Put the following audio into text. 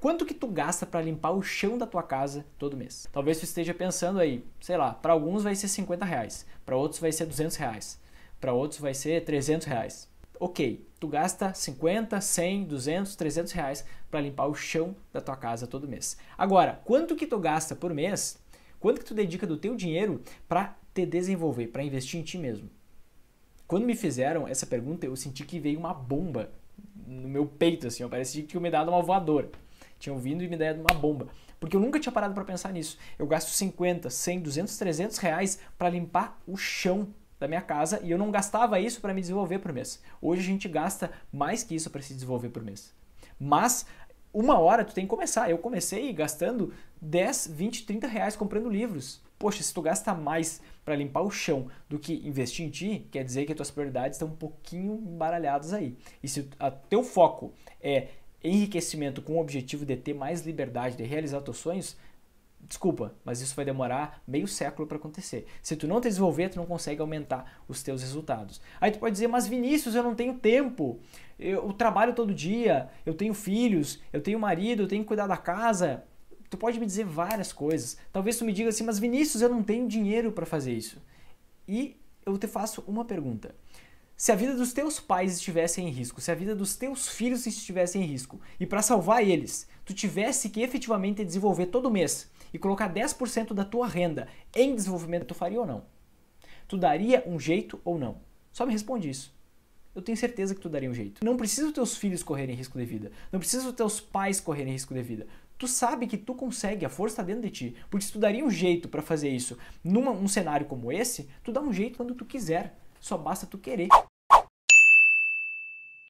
Quanto que tu gasta para limpar o chão da tua casa todo mês? Talvez tu esteja pensando aí, sei lá, para alguns vai ser 50 reais, para outros vai ser 200 reais, para outros vai ser 300 reais. Ok, tu gasta 50, 100, 200, 300 reais para limpar o chão da tua casa todo mês. Agora, quanto que tu gasta por mês? Quanto que tu dedica do teu dinheiro para te desenvolver, para investir em ti mesmo? Quando me fizeram essa pergunta, eu senti que veio uma bomba no meu peito, assim, parece parecia que eu me dado uma voadora tinha ouvido e me deram uma bomba. Porque eu nunca tinha parado para pensar nisso. Eu gasto 50, 100, 200, 300 reais para limpar o chão da minha casa e eu não gastava isso para me desenvolver por mês. Hoje a gente gasta mais que isso para se desenvolver por mês. Mas uma hora tu tem que começar. Eu comecei gastando 10, 20, 30 reais comprando livros. Poxa, se tu gasta mais para limpar o chão do que investir em ti, quer dizer que as tuas prioridades estão um pouquinho embaralhadas aí. E se o teu foco é enriquecimento com o objetivo de ter mais liberdade de realizar teus sonhos, desculpa, mas isso vai demorar meio século para acontecer. Se tu não te desenvolver, tu não consegue aumentar os teus resultados. Aí tu pode dizer, mas Vinícius, eu não tenho tempo, eu trabalho todo dia, eu tenho filhos, eu tenho marido, eu tenho que cuidar da casa. Tu pode me dizer várias coisas. Talvez tu me diga assim, mas Vinícius, eu não tenho dinheiro para fazer isso. E eu te faço uma pergunta. Se a vida dos teus pais estivesse em risco, se a vida dos teus filhos estivesse em risco, e para salvar eles, tu tivesse que efetivamente desenvolver todo mês e colocar 10% da tua renda em desenvolvimento, tu faria ou não? Tu daria um jeito ou não? Só me responde isso. Eu tenho certeza que tu daria um jeito. Não precisa os teus filhos correrem risco de vida. Não precisa os teus pais correrem risco de vida. Tu sabe que tu consegue, a força está dentro de ti. Porque se tu daria um jeito para fazer isso num um cenário como esse, tu dá um jeito quando tu quiser. Só basta tu querer.